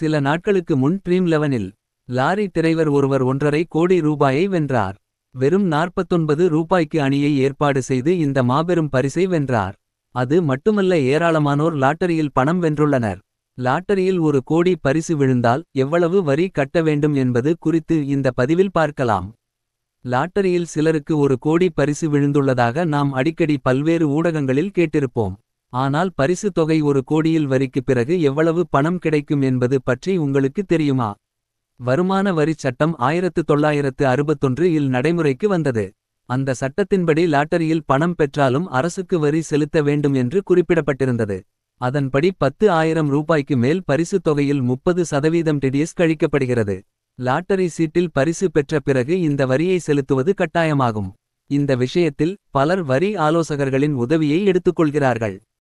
சில நாட்களுக்கு முன் ட்ரீம் லெவனில் லாரி டிரைவர் ஒருவர் ஒன்றரை கோடி ரூபாயை வென்றார் வெறும் நாற்பத்தொன்பது ரூபாய்க்கு அணியை ஏற்பாடு செய்து இந்த மாபெரும் பரிசை வென்றார் அது மட்டுமல்ல ஏராளமானோர் லாட்டரியில் பணம் வென்றுள்ளனர் லாட்டரியில் ஒரு கோடி பரிசு விழுந்தால் எவ்வளவு வரி கட்ட வேண்டும் என்பது குறித்து இந்த பதிவில் பார்க்கலாம் லாட்டரியில் சிலருக்கு ஒரு கோடி பரிசு விழுந்துள்ளதாக நாம் அடிக்கடி பல்வேறு ஊடகங்களில் கேட்டிருப்போம் ஆனால் பரிசு தொகை ஒரு கோடியில் வரிக்கு பிறகு எவ்வளவு பணம் கிடைக்கும் என்பது பற்றி உங்களுக்கு தெரியுமா வருமான வரிச் சட்டம் ஆயிரத்து தொள்ளாயிரத்து அறுபத்தொன்று இல் நடைமுறைக்கு வந்தது அந்த சட்டத்தின்படி லாட்டரியில் பணம் பெற்றாலும் அரசுக்கு வரி செலுத்த வேண்டும் என்று குறிப்பிடப்பட்டிருந்தது அதன்படி பத்து ஆயிரம் ரூபாய்க்கு மேல் பரிசு தொகையில் முப்பது சதவீதம் டிடிஎஸ் கழிக்கப்படுகிறது லாட்டரி சீட்டில் பரிசு பெற்ற பிறகு இந்த வரியை செலுத்துவது கட்டாயமாகும் இந்த விஷயத்தில் பலர் வரி ஆலோசகர்களின் உதவியை எடுத்துக்கொள்கிறார்கள்